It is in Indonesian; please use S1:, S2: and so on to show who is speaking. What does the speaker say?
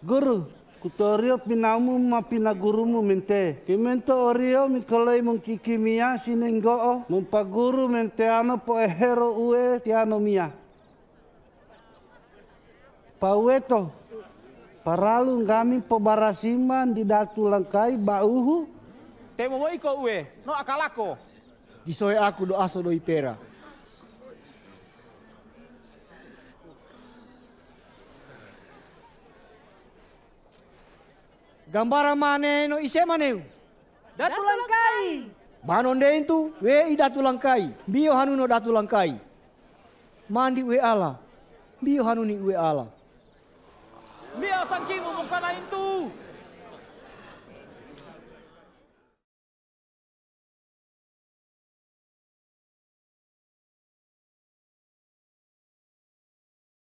S1: Guru, kutorio pinamu ma pinagurumu mente. Kimento orio mi kolei mungkikimia paguru mente ano po ehero ue tiano mia. Paueto, paralu kami po barasiman di datu langkai bauhu.
S2: Temo moiko ue, no akalako. Disoe aku do aso do ipera.
S3: Gambaran mana? no mana maneu. Datu langkai. Manon de itu we datu langkai. Bio hanu no datu langkai. Mandi we ala. Bio hanu ni we ala.
S2: Bio sangkimu umum itu.